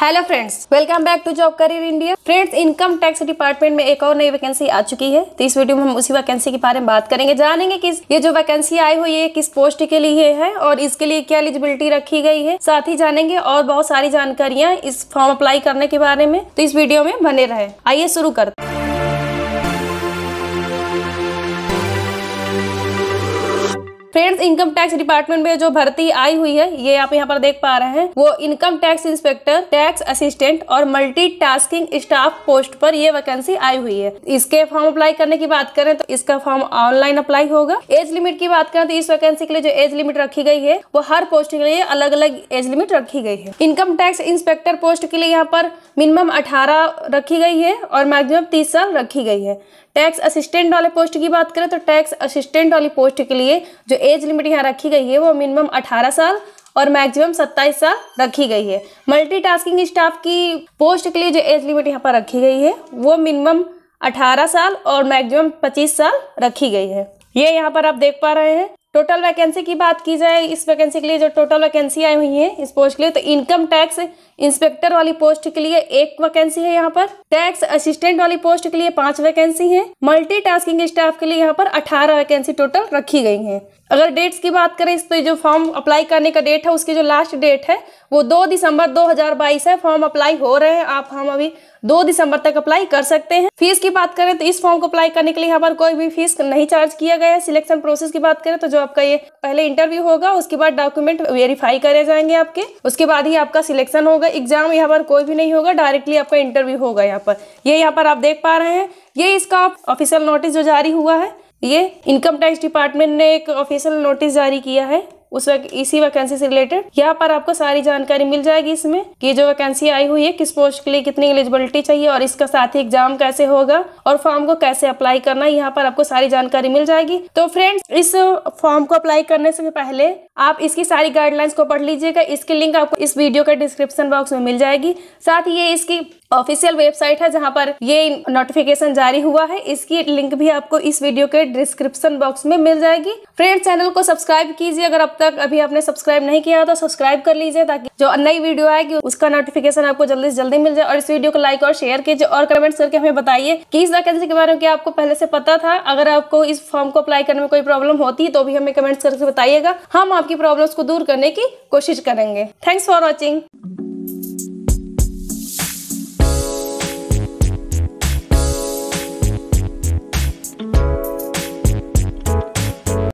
hello friends welcome back to job career India friends income tax department में एक और नई वैकेंसी आ चुकी है तो इस वीडियो में हम उसी वैकेंसी के बारे में बात करेंगे जानेंगे कि ये जो वैकेंसी आई हुई है किस पोस्ट के लिए है और इसके लिए क्या एलिजिबिलिटी रखी गई है साथ ही जानेंगे और बहुत सारी जानकारियाँ इस फॉर्म अप्लाई करने के बारे में तो इस वीडियो में बने रहे आइए शुरू करते फ्रेंड्स इनकम टैक्स डिपार्टमेंट में जो भर्ती आई हुई है ये आप यहाँ पर देख पा रहे हैं वो income tax inspector tax assistant और मल्टीटास्किंग स्टाफ पोस्ट पर ये वैकेंसी आई हुई है इसके फॉर्म अप्लाई करने की बात करें तो इसका फॉर्म ऑनलाइन अप्लाई होगा एज लिमिट की बात करें तो इस वैकेंसी के लिए जो एज लिमिट रखी गई है वो हर पोस्ट के लिए अलग अलग एज लिमिट रखी गई है इनकम टैक्स इंस्पेक्टर पोस्ट के लिए यहाँ पर मिनिमम अठारह रखी गई है और मैक्सिमम तीस साल रखी गई है टैक्स असिस्टेंट वाले पोस्ट की बात करें तो टैक्स असिस्टेंट वाली पोस्ट के लिए जो एज लिमिट यहाँ रखी गई है वो मिनिमम अठारह साल और मैक्सिमम सत्ताईस साल रखी गई है मल्टीटास्किंग स्टाफ की पोस्ट के लिए जो एज लिमिट यहाँ पर रखी गई है वो मिनिमम अठारह साल और मैक्सिमम पच्चीस साल रखी गई है ये यहाँ पर आप देख पा रहे हैं टोटल वैकेंसी की बात की जाए इस वैकेंसी के लिए जो टोटल वैकेंसी आई हुई है इस पोस्ट के लिए तो इनकम टैक्स इंस्पेक्टर वाली पोस्ट के लिए एक वैकेंसी है यहाँ पर टैक्स असिस्टेंट वाली पोस्ट के लिए पांच वैकेंसी है मल्टीटास्किंग स्टाफ के लिए यहाँ पर अठारह वैकेंसी टोटल रखी गई है अगर डेट्स की बात करें तो जो फॉर्म अप्लाई करने का डेट है उसकी जो लास्ट डेट है वो दो दिसंबर दो है फॉर्म अप्लाई हो रहे हैं आप हम अभी दो दिसंबर तक अप्लाई कर सकते हैं फीस की बात करें तो इस फॉर्म को अप्लाई करने के लिए यहाँ पर कोई भी फीस नहीं चार्ज किया गया है सिलेक्शन प्रोसेस की बात करें तो जो आपका ये पहले इंटरव्यू होगा उसके बाद डॉक्यूमेंट वेरीफाई करे जाएंगे आपके उसके बाद ही आपका सिलेक्शन होगा एग्जाम यहाँ पर कोई भी नहीं होगा डायरेक्टली आपका इंटरव्यू होगा यहाँ पर ये यहाँ पर आप देख पा रहे हैं ये इसका ऑफिशियल नोटिस जो जारी हुआ है ये इनकम टैक्स डिपार्टमेंट ने एक ऑफिशियल नोटिस जारी किया है उस वक, इसी वैकेंसी से रिलेटेड यहाँ पर आपको सारी जानकारी मिल जाएगी इसमें कि जो वैकेंसी आई हुई है किस पोस्ट के लिए कितनी एलिजिबिलिटी चाहिए और इसका साथ ही एग्जाम कैसे होगा और फॉर्म को कैसे अप्लाई करना यहाँ पर आपको सारी जानकारी मिल जाएगी तो फ्रेंड्स इस फॉर्म को अप्लाई करने से पहले आप इसकी सारी गाइडलाइंस को पढ़ लीजिएगा इसकी लिंक आपको इस वीडियो का डिस्क्रिप्शन बॉक्स में मिल जाएगी साथ ही ये इसकी ऑफिशियल वेबसाइट है जहां पर ये नोटिफिकेशन जारी हुआ है इसकी लिंक भी आपको इस वीडियो के डिस्क्रिप्शन बॉक्स में मिल जाएगी फ्रेंड चैनल को सब्सक्राइब कीजिए अगर अब तक अभी आपने सब्सक्राइब नहीं किया तो सब्सक्राइब कर लीजिए ताकि जो नई वीडियो आएगी उसका नोटिफिकेशन आपको जल्दी से जल्दी मिल जाए और इस वीडियो को लाइक और शेयर कीजिए और कमेंट्स करके हमें बताइए कि इस वैकेंसी के बारे में आपको पहले से पता था अगर आपको इस फॉर्म को अप्लाई करने में कोई प्रॉब्लम होती है तो भी हमें कमेंट्स करके बताइएगा हम आपकी प्रॉब्लम को दूर करने की कोशिश करेंगे थैंक्स फॉर वॉचिंग